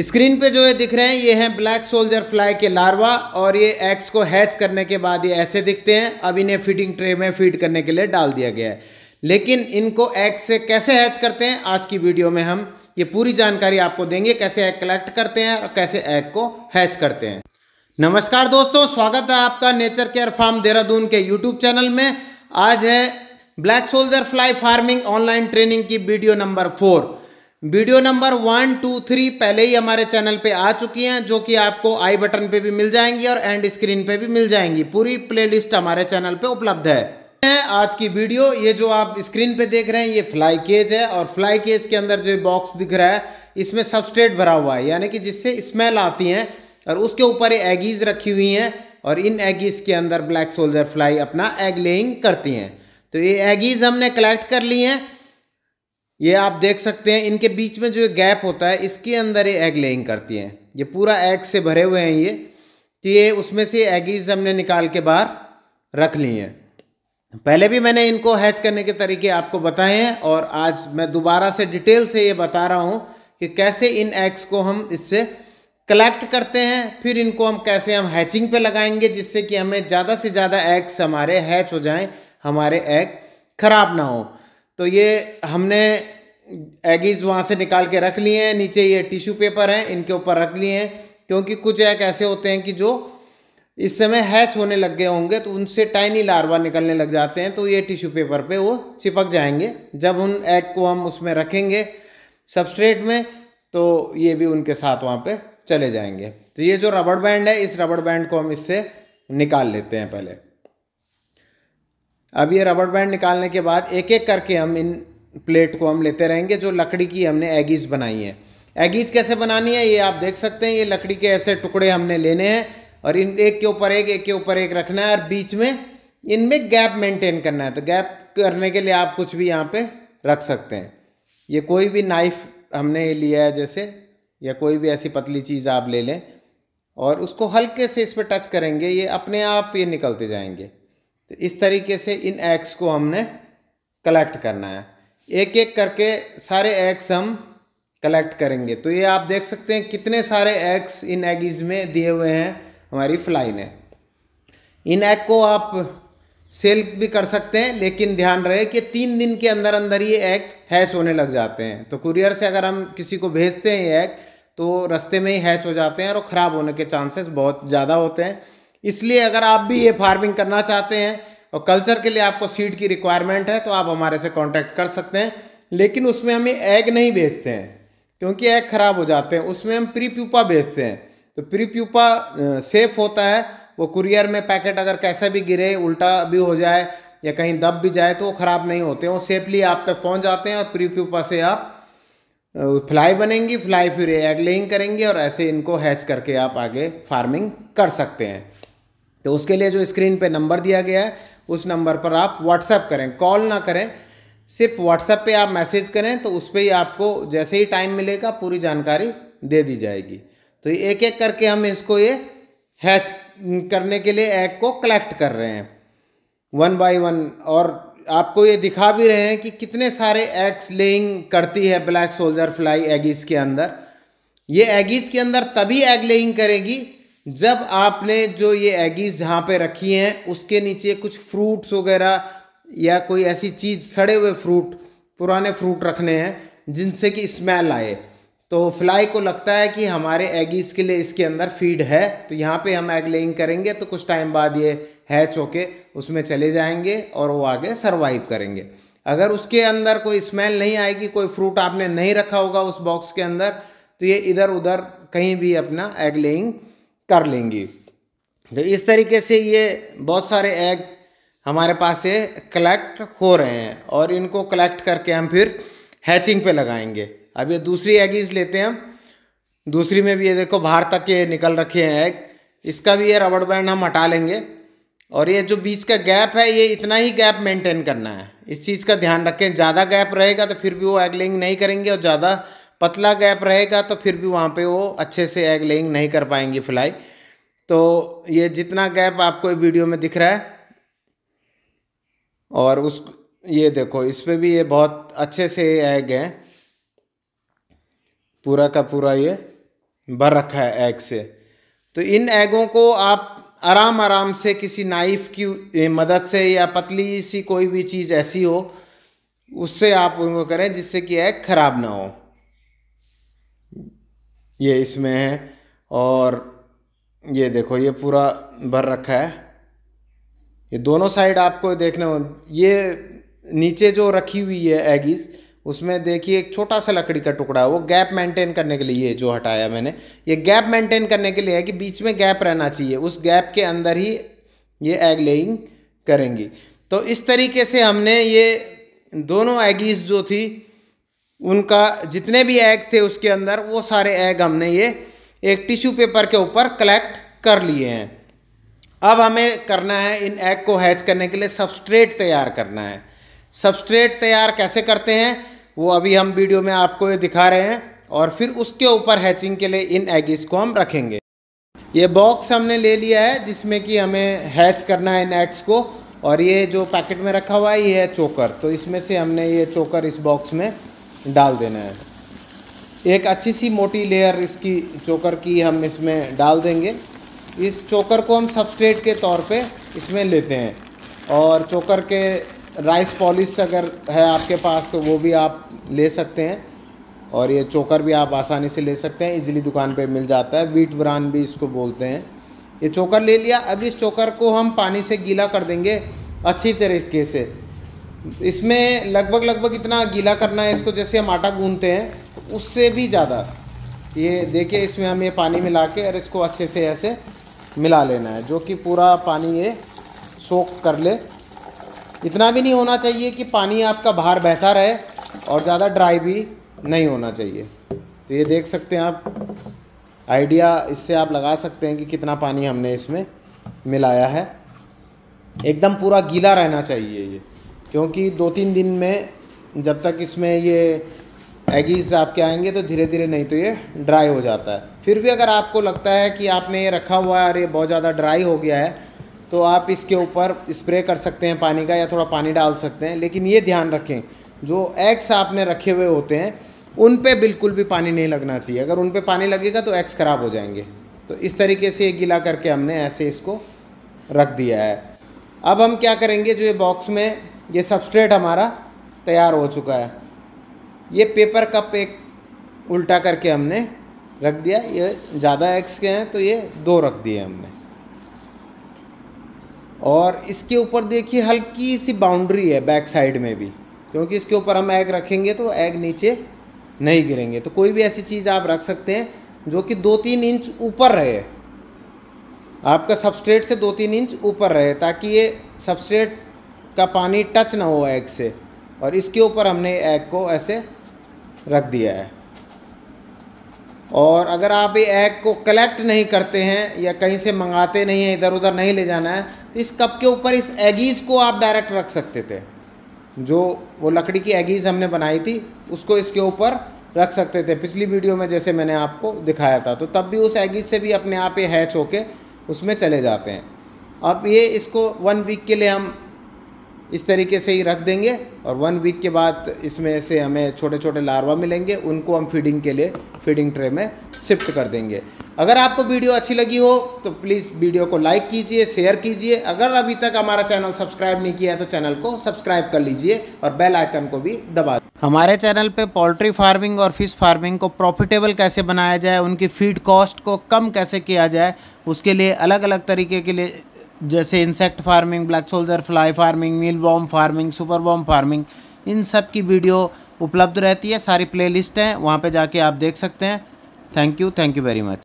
screen पे जो ये दिख रहे हैं ये हैं ब्लैक सोल्जर फ्लाई के लार्वा और ये एग्स को हैच करने के बाद ये ऐसे दिखते हैं अब इन्हें फीडिंग ट्रे में फीड करने के लिए डाल दिया गया है लेकिन इनको एग्स से कैसे हैच करते हैं आज की वीडियो में हम ये पूरी जानकारी आपको देंगे कैसे एग कलेक्ट करते हैं और कैसे एग को हैच करते हैं नमस्कार दोस्तों स्वागत है आपका नेचर केयर फार्म देहरादून के यूट्यूब चैनल में आज है black soldier fly farming online training की video number four video number one two three पहले ही हमारे चैनल पे आ चुकी हैं जो कि आपको आई बटन पे भी मिल जाएंगी और एंड स्क्रीन पे भी मिल जाएंगी पूरी प्लेलिस्ट हमारे चैनल पे उपलब्ध है आज की वीडियो ये जो आप स्क्रीन पे देख रहे हैं ये फ्लाई केज है और फ्लाई केज के अंदर जो बॉक्स दिख रहा है इसमें सबस्ट्रेट भरा हुआ है यानी कि जिससे स्मेल आती है और उसके ऊपर एगीज रखी हुई हैं और इन एगीज के अंदर ब्लैक सोल्जर फ्लाई अपना एग लेइंग करती हैं तो ये एगीज हमने कलेक्ट कर ली हैं ये आप देख सकते हैं इनके बीच में जो गैप होता है इसके अंदर ये एग लेइंग करती हैं ये पूरा एग से भरे हुए हैं ये तो ये उसमें से एगीज हमने निकाल के बाहर रख ली हैं पहले भी मैंने इनको हैच करने के तरीके आपको बताए हैं और आज मैं दोबारा से डिटेल से ये बता रहा हूँ कि कैसे इन एग्स को हम इससे कलेक्ट करते हैं फिर इनको हम कैसे हम हैचिंग पे लगाएंगे जिससे कि हमें ज़्यादा से ज़्यादा एग्स हमारे हैच हो जाएं हमारे एग ख़राब ना हो तो ये हमने एगीज वहाँ से निकाल के रख लिए हैं नीचे ये टिश्यू पेपर हैं इनके ऊपर रख लिए हैं क्योंकि कुछ एग ऐसे होते हैं कि जो इस समय हैच होने लग गए होंगे तो उनसे टाइनी लार्वा निकलने लग जाते हैं तो ये टिश्यू पेपर पे वो चिपक जाएंगे जब उन एग को हम उसमें रखेंगे सबस्ट्रेट में तो ये भी उनके साथ वहाँ पर चले जाएंगे तो ये जो रबड़ बैंड है इस रबड़ बैंड को हम इससे निकाल लेते हैं पहले अब ये रबड़ बैंड निकालने के बाद एक एक करके हम इन प्लेट को हम लेते रहेंगे जो लकड़ी की हमने एगीज बनाई है एगीज कैसे बनानी है ये आप देख सकते हैं ये लकड़ी के ऐसे टुकड़े हमने लेने हैं और इन एक के ऊपर एक एक के ऊपर एक रखना है और बीच में इनमें गैप मेंटेन करना है तो गैप करने के लिए आप कुछ भी यहाँ पे रख सकते हैं ये कोई भी नाइफ हमने लिया है जैसे या कोई भी ऐसी पतली चीज़ आप ले लें और उसको हल्के से इस पर टच करेंगे ये अपने आप ये निकलते जाएंगे तो इस तरीके से इन एग्स को हमने कलेक्ट करना है एक एक करके सारे एग्स हम कलेक्ट करेंगे तो ये आप देख सकते हैं कितने सारे एग्स इन एगिज में दिए हुए हैं हमारी फ्लाई ने इन एग को आप सेल भी कर सकते हैं लेकिन ध्यान रहे कि तीन दिन के अंदर अंदर ये एग हैच होने लग जाते हैं तो कुरियर से अगर हम किसी को भेजते हैं ये एग तो रास्ते में ही हैच हो जाते हैं और ख़राब होने के चांसेस बहुत ज़्यादा होते हैं इसलिए अगर आप भी ये फार्मिंग करना चाहते हैं और कल्चर के लिए आपको सीड की रिक्वायरमेंट है तो आप हमारे से कांटेक्ट कर सकते हैं लेकिन उसमें हमें एग नहीं बेचते हैं क्योंकि एग खराब हो जाते हैं उसमें हम प्री प्यूपा बेचते हैं तो प्री प्यूपा सेफ होता है वो कुरियर में पैकेट अगर कैसा भी गिरे उल्टा भी हो जाए या कहीं दब भी जाए तो वो ख़राब नहीं होते वो सेफली आप तक पहुंच जाते हैं और प्री प्यूपा से आप फ्लाई बनेंगी फ्लाई फिर एग लेइंग करेंगी और ऐसे इनको हैच करके आप आगे फार्मिंग कर सकते हैं तो उसके लिए जो स्क्रीन पे नंबर दिया गया है उस नंबर पर आप व्हाट्सएप करें कॉल ना करें सिर्फ व्हाट्सएप पे आप मैसेज करें तो उस पर ही आपको जैसे ही टाइम मिलेगा पूरी जानकारी दे दी जाएगी तो एक एक करके हम इसको ये हैच करने के लिए एग को कलेक्ट कर रहे हैं वन बाय वन और आपको ये दिखा भी रहे हैं कि कितने सारे एग्स लेइंग करती है ब्लैक सोल्जर फ्लाई एगिस के अंदर ये एगिस के अंदर तभी एग लेइंग करेगी जब आपने जो ये एगीज जहाँ पे रखी हैं उसके नीचे कुछ फ्रूट्स वगैरह या कोई ऐसी चीज़ सड़े हुए फ्रूट पुराने फ्रूट रखने हैं जिनसे कि स्मेल आए तो फ्लाई को लगता है कि हमारे एगीज के लिए इसके अंदर फीड है तो यहाँ पे हम एग लेइंग करेंगे तो कुछ टाइम बाद ये हैच होके उसमें चले जाएंगे और वो आगे सर्वाइव करेंगे अगर उसके अंदर कोई स्मेल नहीं आएगी कोई फ्रूट आपने नहीं रखा होगा उस बॉक्स के अंदर तो ये इधर उधर कहीं भी अपना एग लेइंग कर लेंगी तो इस तरीके से ये बहुत सारे एग हमारे पास से कलेक्ट हो रहे हैं और इनको कलेक्ट करके हम फिर हैचिंग पे लगाएंगे अब ये दूसरी एगीज लेते हैं हम दूसरी में भी ये देखो बाहर तक ये निकल रखे हैं एग इसका भी ये रबड़ बैंड हम हटा लेंगे और ये जो बीच का गैप है ये इतना ही गैप मेंटेन करना है इस चीज़ का ध्यान रखें ज़्यादा गैप रहेगा तो फिर भी वो एग नहीं करेंगे और ज़्यादा पतला गैप रहेगा तो फिर भी वहाँ पे वो अच्छे से एग लेइंग नहीं कर पाएंगी फ्लाई तो ये जितना गैप आपको वीडियो में दिख रहा है और उस ये देखो इस पर भी ये बहुत अच्छे से एग है पूरा का पूरा ये भर रखा है एग से तो इन एगों को आप आराम आराम से किसी नाइफ की मदद से या पतली सी कोई भी चीज़ ऐसी हो उससे आप उनको करें जिससे कि एग ख़राब ना हो ये इसमें है और ये देखो ये पूरा भर रखा है ये दोनों साइड आपको देखने हो ये नीचे जो रखी हुई है एगिस उसमें देखिए एक छोटा सा लकड़ी का टुकड़ा है वो गैप मेंटेन करने के लिए जो हटाया मैंने ये गैप मेंटेन करने के लिए है कि बीच में गैप रहना चाहिए उस गैप के अंदर ही ये एग लेइंग करेंगी तो इस तरीके से हमने ये दोनों एगीज जो थी उनका जितने भी एग थे उसके अंदर वो सारे एग हमने ये एक टिश्यू पेपर के ऊपर कलेक्ट कर लिए हैं अब हमें करना है इन एग को हैच करने के लिए सबस्ट्रेट तैयार करना है सबस्ट्रेट तैयार कैसे करते हैं वो अभी हम वीडियो में आपको ये दिखा रहे हैं और फिर उसके ऊपर हैचिंग के लिए इन एगिस को हम रखेंगे ये बॉक्स हमने ले लिया है जिसमें कि हमें हैच करना है इन एग्स को और ये जो पैकेट में रखा हुआ है ये है चोकर तो इसमें से हमने ये चोकर इस बॉक्स में डाल देना है एक अच्छी सी मोटी लेयर इसकी चोकर की हम इसमें डाल देंगे इस चोकर को हम सबस्ट्रेट के तौर पे इसमें लेते हैं और चोकर के राइस पॉलिश अगर है आपके पास तो वो भी आप ले सकते हैं और ये चोकर भी आप आसानी से ले सकते हैं इजीली दुकान पे मिल जाता है वीट ब्रान भी इसको बोलते हैं ये चोकर ले लिया अब इस चोकर को हम पानी से गीला कर देंगे अच्छी तरीके से इसमें लगभग लगभग इतना गीला करना है इसको जैसे हम आटा गूंदते हैं उससे भी ज़्यादा ये देखिए इसमें हमें पानी मिला के और इसको अच्छे से ऐसे मिला लेना है जो कि पूरा पानी ये सोख कर ले इतना भी नहीं होना चाहिए कि पानी आपका बाहर बहता रहे और ज़्यादा ड्राई भी नहीं होना चाहिए तो ये देख सकते हैं आप आइडिया इससे आप लगा सकते हैं कि कितना पानी हमने इसमें मिलाया है एकदम पूरा गीला रहना चाहिए ये क्योंकि दो तीन दिन में जब तक इसमें ये एगीज आपके आएंगे तो धीरे धीरे नहीं तो ये ड्राई हो जाता है फिर भी अगर आपको लगता है कि आपने ये रखा हुआ है और ये बहुत ज़्यादा ड्राई हो गया है तो आप इसके ऊपर स्प्रे कर सकते हैं पानी का या थोड़ा पानी डाल सकते हैं लेकिन ये ध्यान रखें जो एग्स आपने रखे हुए होते हैं उन पर बिल्कुल भी पानी नहीं लगना चाहिए अगर उन पर पानी लगेगा तो एग्स ख़राब हो जाएंगे तो इस तरीके से ये गीला करके हमने ऐसे इसको रख दिया है अब हम क्या करेंगे जो ये बॉक्स में ये सबस्ट्रेट हमारा तैयार हो चुका है ये पेपर कप एक उल्टा करके हमने रख दिया ये ज़्यादा एक्स के हैं तो ये दो रख दिए हमने और इसके ऊपर देखिए हल्की सी बाउंड्री है बैक साइड में भी क्योंकि इसके ऊपर हम एग रखेंगे तो एग नीचे नहीं गिरेंगे तो कोई भी ऐसी चीज़ आप रख सकते हैं जो कि दो तीन इंच ऊपर रहे आपका सबस्ट्रेट से दो तीन इंच ऊपर रहे ताकि ये सबस्ट्रेट का पानी टच ना हो एग से और इसके ऊपर हमने एग को ऐसे रख दिया है और अगर आप ये एग को कलेक्ट नहीं करते हैं या कहीं से मंगाते नहीं हैं इधर उधर नहीं ले जाना है तो इस कप के ऊपर इस एगीज़ को आप डायरेक्ट रख सकते थे जो वो लकड़ी की एगीज़ हमने बनाई थी उसको इसके ऊपर रख सकते थे पिछली वीडियो में जैसे मैंने आपको दिखाया था तो तब भी उस एगीज से भी अपने आप ये हैच होके उसमें चले जाते हैं अब ये इसको वन वीक के लिए हम इस तरीके से ही रख देंगे और वन वीक के बाद इसमें से हमें छोटे छोटे लार्वा मिलेंगे उनको हम फीडिंग के लिए फीडिंग ट्रे में शिफ्ट कर देंगे अगर आपको वीडियो अच्छी लगी हो तो प्लीज़ वीडियो को लाइक कीजिए शेयर कीजिए अगर अभी तक हमारा चैनल सब्सक्राइब नहीं किया है तो चैनल को सब्सक्राइब कर लीजिए और बेल आइकन को भी दबा हमारे चैनल पे पोल्ट्री फार्मिंग और फिश फार्मिंग को प्रॉफिटेबल कैसे बनाया जाए उनकी फीड कॉस्ट को कम कैसे किया जाए उसके लिए अलग अलग तरीके के लिए जैसे insect farming black soldier fly farming meal worm farming super worm farming इन सब की वीडियो उपलब्ध रहती है सारी प्लेलिस्ट हैं वहाँ पे जाके आप देख सकते हैं thank you thank you very much